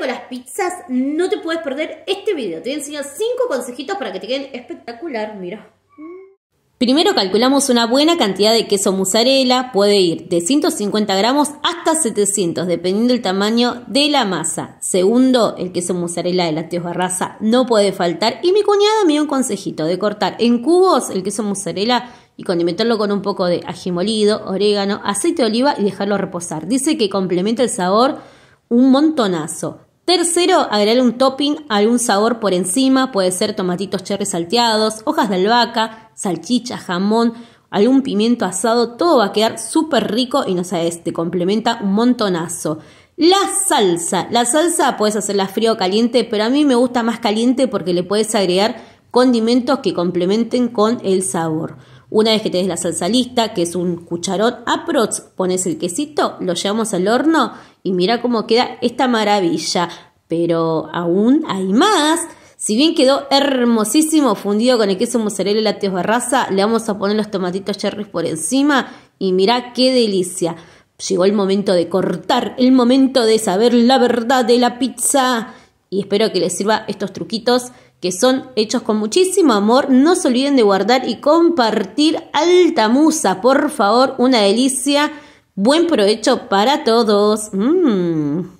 con las pizzas, no te puedes perder este video. Te voy a enseñar 5 consejitos para que te queden espectacular, mira. Primero calculamos una buena cantidad de queso mozzarella, puede ir de 150 gramos hasta 700, dependiendo del tamaño de la masa. Segundo, el queso mozzarella de la lácteos barraza no puede faltar. Y mi cuñada me dio un consejito de cortar en cubos el queso mozzarella y condimentarlo con un poco de ají molido, orégano, aceite de oliva y dejarlo reposar. Dice que complementa el sabor un montonazo. Tercero, agregarle un topping, algún sabor por encima, puede ser tomatitos cherry salteados, hojas de albahaca, salchicha, jamón, algún pimiento asado, todo va a quedar súper rico y no sabes, te complementa un montonazo. La salsa, la salsa puedes hacerla fría o caliente, pero a mí me gusta más caliente porque le puedes agregar condimentos que complementen con el sabor. Una vez que tenés la salsa lista, que es un cucharón aprox, pones el quesito, lo llevamos al horno y mira cómo queda esta maravilla. Pero aún hay más. Si bien quedó hermosísimo fundido con el queso mozzarella y de barraza, le vamos a poner los tomatitos cherries por encima y mira qué delicia. Llegó el momento de cortar, el momento de saber la verdad de la pizza. Y espero que les sirva estos truquitos que son hechos con muchísimo amor. No se olviden de guardar y compartir Alta Musa, por favor, una delicia. Buen provecho para todos. Mm.